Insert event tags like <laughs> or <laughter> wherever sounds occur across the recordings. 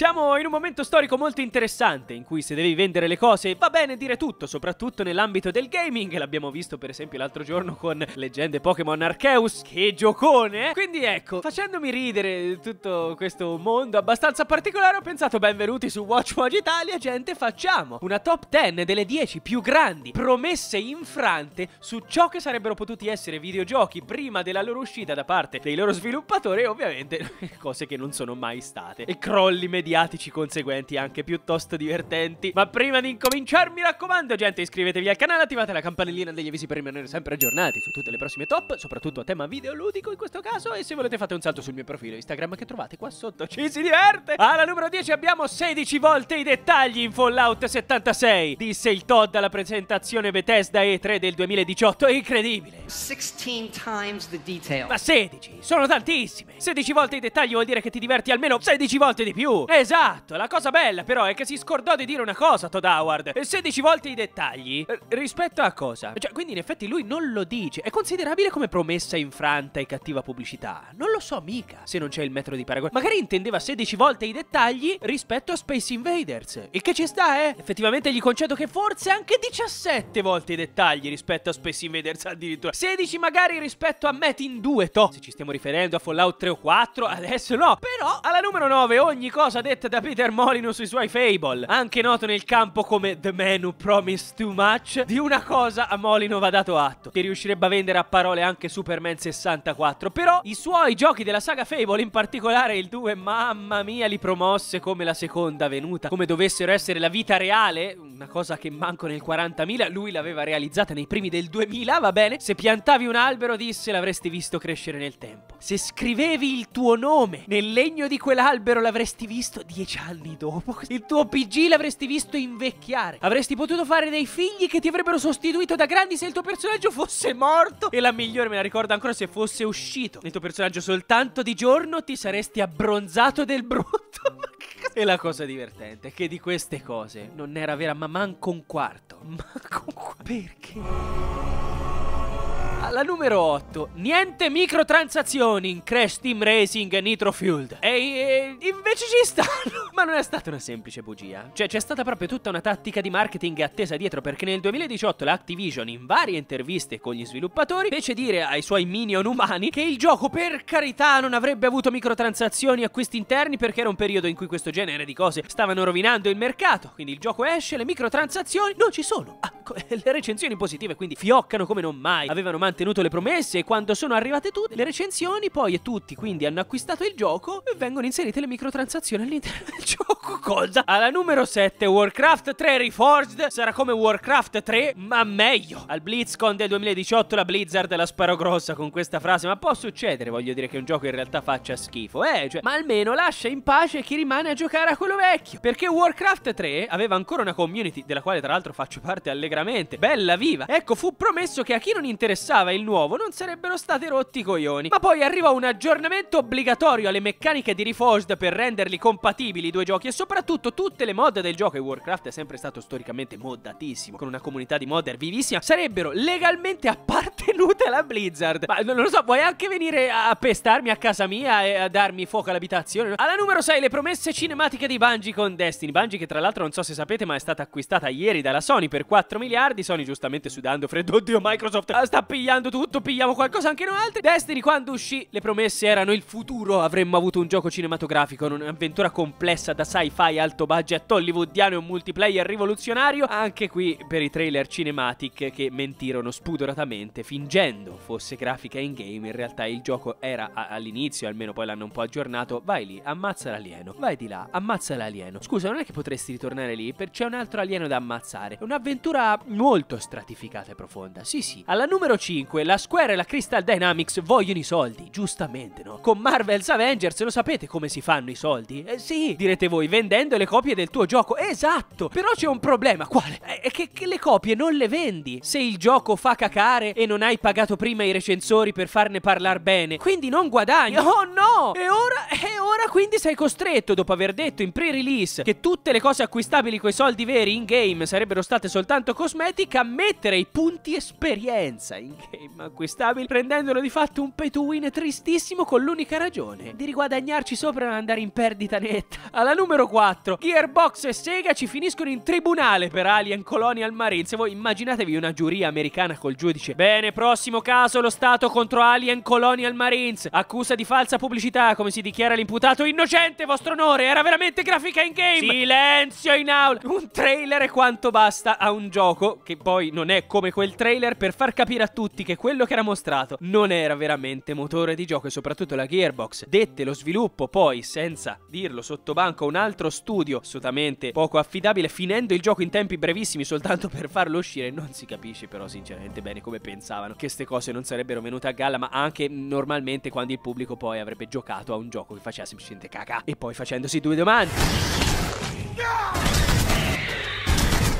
Siamo in un momento storico molto interessante in cui se devi vendere le cose va bene dire tutto, soprattutto nell'ambito del gaming. L'abbiamo visto per esempio l'altro giorno con Leggende Pokémon Arceus, che giocone! Quindi ecco, facendomi ridere tutto questo mondo abbastanza particolare ho pensato benvenuti su WatchWatch Italia, gente facciamo una top 10 delle 10 più grandi promesse infrante su ciò che sarebbero potuti essere videogiochi prima della loro uscita da parte dei loro sviluppatori e ovviamente <laughs> cose che non sono mai state. E crolli mediali mediatici conseguenti anche piuttosto divertenti. Ma prima di incominciare, mi raccomando, gente, iscrivetevi al canale, attivate la campanellina degli avvisi per rimanere sempre aggiornati su tutte le prossime top, soprattutto a tema videoludico in questo caso. E se volete fate un salto sul mio profilo Instagram che trovate qua sotto. Ci si diverte! Alla numero 10 abbiamo 16 volte i dettagli in Fallout 76, disse il Todd alla presentazione Bethesda E3 del 2018. È incredibile! 16 times the detail. Ma 16! Sono tantissime! 16 volte i dettagli vuol dire che ti diverti almeno 16 volte di più! E Esatto, la cosa bella però è che si scordò di dire una cosa Todd Howard 16 volte i dettagli eh, Rispetto a cosa? Cioè, quindi in effetti lui non lo dice È considerabile come promessa infranta e cattiva pubblicità Non lo so mica se non c'è il metro di paragone Magari intendeva 16 volte i dettagli rispetto a Space Invaders Il che ci sta, eh? Effettivamente gli concedo che forse anche 17 volte i dettagli rispetto a Space Invaders addirittura 16 magari rispetto a Met in 2, to Se ci stiamo riferendo a Fallout 3 o 4, adesso no Però alla numero 9 ogni cosa cosa detta da Peter Molino sui suoi Fable, anche noto nel campo come The Man Who Promised Too Much, di una cosa a Molino va dato atto, che riuscirebbe a vendere a parole anche Superman 64, però i suoi giochi della saga Fable, in particolare il 2, mamma mia, li promosse come la seconda venuta, come dovessero essere la vita reale, una cosa che manco nel 40.000, lui l'aveva realizzata nei primi del 2000, va bene? Se piantavi un albero, disse, l'avresti visto crescere nel tempo. Se scrivevi il tuo nome nel legno di quell'albero, l'avresti visto dieci anni dopo. <laughs> Il tuo PG l'avresti visto invecchiare. Avresti potuto fare dei figli che ti avrebbero sostituito da grandi se il tuo personaggio fosse morto. E la migliore me la ricordo ancora se fosse uscito. Nel tuo personaggio soltanto di giorno ti saresti abbronzato del brutto. <laughs> E la cosa divertente è che di queste cose non era vera ma manco un quarto. <laughs> Manco un quarto. Perché? La numero 8, niente microtransazioni in Crash Team Racing e Nitro Fueled. E, e invece ci stanno. <laughs> Ma non è stata una semplice bugia. Cioè, c'è stata proprio tutta una tattica di marketing attesa dietro perché nel 2018 la Activision, in varie interviste con gli sviluppatori, fece dire ai suoi minion umani che il gioco, per carità, non avrebbe avuto microtransazioni e acquisti interni perché era un periodo in cui questo genere di cose stavano rovinando il mercato. Quindi il gioco esce, le microtransazioni non ci sono. Ah, <laughs> le recensioni positive, quindi fioccano come non mai. Avevano mantenuto le promesse e quando sono arrivate tutte le recensioni, poi e tutti quindi hanno acquistato il gioco e vengono inserite le microtransazioni all'interno del <laughs> gioco. Cosa? Alla numero 7, Warcraft 3 Reforged sarà come Warcraft 3, ma meglio. Al BlizzCon del 2018 la Blizzard la sparò grossa con questa frase, ma può succedere, voglio dire che un gioco in realtà faccia schifo, eh, cioè, ma almeno lascia in pace chi rimane a giocare a quello vecchio. Perché Warcraft 3 aveva ancora una community, della quale tra l'altro faccio parte allegramente, veramente, bella viva. Ecco, fu promesso che a chi non interessava il nuovo non sarebbero stati rotti i coglioni. Ma poi arrivò un aggiornamento obbligatorio alle meccaniche di Reforged per renderli compatibili i due giochi e soprattutto tutte le mod del gioco, e Warcraft è sempre stato storicamente moddatissimo, con una comunità di modder vivissima, sarebbero legalmente appartenute alla Blizzard. Ma non lo so, vuoi anche venire a pestarmi a casa mia e a darmi fuoco all'abitazione? Alla numero 6 le promesse cinematiche di Bungie con Destiny. Bungie che tra l'altro non so se sapete ma è stata acquistata ieri dalla Sony per 4 milioni miliardi. Sony giustamente sudando freddo. Oddio, Microsoft ah, sta pigliando tutto. Pigliamo qualcosa anche noi altri. Destiny, quando uscì, le promesse erano il futuro. Avremmo avuto un gioco cinematografico, un'avventura complessa da sci-fi alto budget hollywoodiano e un multiplayer rivoluzionario. Anche qui per i trailer cinematic che mentirono spudoratamente, fingendo fosse grafica in game. In realtà il gioco era all'inizio, almeno poi l'hanno un po' aggiornato. Vai lì, ammazza l'alieno. Vai di là, ammazza l'alieno. Scusa, non è che potresti ritornare lì? Perché c'è un altro alieno da ammazzare. un'avventura molto stratificata e profonda. Sì, sì. Alla numero 5, la Square e la Crystal Dynamics vogliono i soldi, giustamente, no? Con Marvel's Avengers lo sapete come si fanno i soldi? Eh, sì, direte voi, vendendo le copie del tuo gioco. Esatto! Però c'è un problema, quale? Eh, è che, che le copie non le vendi. Se il gioco fa cacare e non hai pagato prima i recensori per farne parlare bene, quindi non guadagni. Oh no! E ora, e ora quindi sei costretto, dopo aver detto in pre-release che tutte le cose acquistabili coi soldi veri in game sarebbero state soltanto cosmetica mettere i punti esperienza in game acquistabili rendendolo di fatto un pay to win tristissimo con l'unica ragione di riguadagnarci sopra e andare in perdita netta. Alla numero 4 Gearbox e Sega ci finiscono in tribunale per Alien Colonial Marines. Voi immaginatevi una giuria americana col giudice. Bene, prossimo caso lo Stato contro Alien Colonial Marines. Accusa di falsa pubblicità, come si dichiara l'imputato innocente, vostro onore. Era veramente grafica in game. Silenzio in aula. Un trailer e quanto basta a un gioco gioco, che poi non è come quel trailer, per far capire a tutti che quello che era mostrato non era veramente motore di gioco e soprattutto la Gearbox. Dette lo sviluppo poi, senza dirlo sotto banco, un altro studio assolutamente poco affidabile, finendo il gioco in tempi brevissimi soltanto per farlo uscire, non si capisce però sinceramente bene come pensavano che queste cose non sarebbero venute a galla, ma anche normalmente quando il pubblico poi avrebbe giocato a un gioco che faceva semplicemente caca e poi facendosi due domande. No!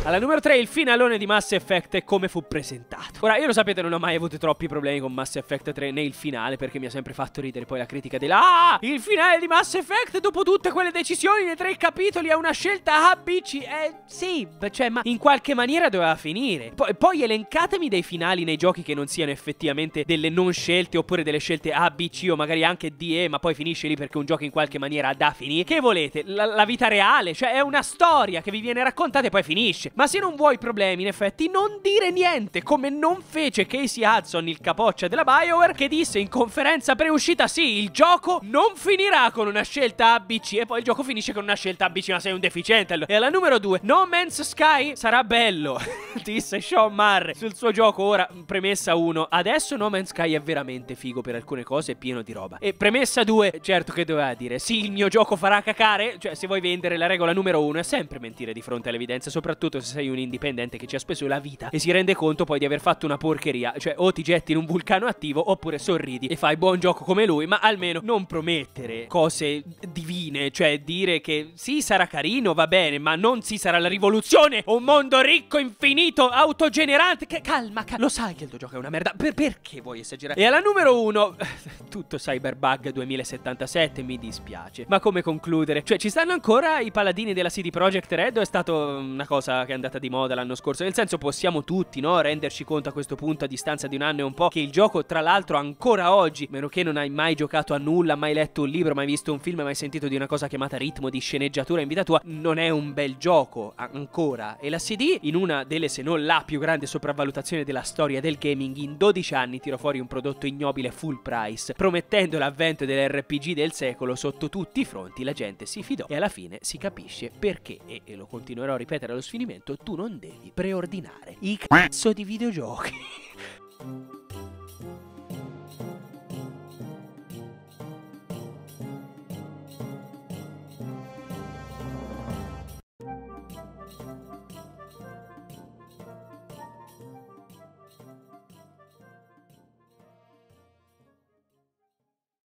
Alla numero 3 il finalone di Mass Effect e come fu presentato. Ora, io lo sapete, non ho mai avuto troppi problemi con Mass Effect 3 né il finale, perché mi ha sempre fatto ridere poi la critica della Ah! Il finale di Mass Effect, dopo tutte quelle decisioni nei tre capitoli, è una scelta A, B, C. Eh, sì, cioè, ma in qualche maniera doveva finire. Poi, poi elencatemi dei finali nei giochi che non siano effettivamente delle non scelte, oppure delle scelte A, B, C, o magari anche D, E, ma poi finisce lì perché un gioco in qualche maniera da finire. Che volete? La, la vita reale, cioè è una storia che vi viene raccontata e poi finisce dice Ma se non vuoi problemi in effetti non dire niente Come non fece Casey Hudson il capoccia della Bioware Che disse in conferenza preuscita Sì il gioco non finirà con una scelta ABC E poi il gioco finisce con una scelta ABC Ma sei un deficiente E alla numero due: No Man's Sky sarà bello <laughs> Disse Sean Marre sul suo gioco Ora premessa 1 Adesso No Man's Sky è veramente figo per alcune cose È pieno di roba E premessa 2 Certo che doveva dire Sì il mio gioco farà cacare Cioè se vuoi vendere la regola numero uno È sempre mentire di fronte all'evidenza, evidenze Soprattutto se sei un indipendente che ci ha speso la vita e si rende conto poi di aver fatto una porcheria, cioè o ti getti in un vulcano attivo oppure sorridi e fai buon gioco come lui, ma almeno non promettere cose divine, cioè dire che sì sarà carino, va bene, ma non si sì, sarà la rivoluzione, un mondo ricco, infinito, autogenerante, che calma, calma, lo sai che il tuo gioco è una merda, per perché vuoi esagerare? E alla numero uno, <laughs> tutto Cyberbug 2077, mi dispiace, ma come concludere? Cioè ci stanno ancora i paladini della CD Projekt Red o è stata una cosa che è andata di moda l'anno scorso. Nel senso possiamo tutti, no, renderci conto a questo punto a distanza di un anno e un po' che il gioco, tra l'altro, ancora oggi, meno che non hai mai giocato a nulla, mai letto un libro, mai visto un film, mai sentito di una cosa chiamata ritmo di sceneggiatura in vita tua, non è un bel gioco ancora. E la CD, in una delle se non la più grande sopravvalutazione della storia del gaming, in 12 anni tirò fuori un prodotto ignobile full price, promettendo l'avvento dell'RPG del secolo sotto tutti i fronti, la gente si fidò e alla fine si capisce perché, e lo continuerò a ripetere allo sfinimento momento tu non devi preordinare i cazzo di videogiochi.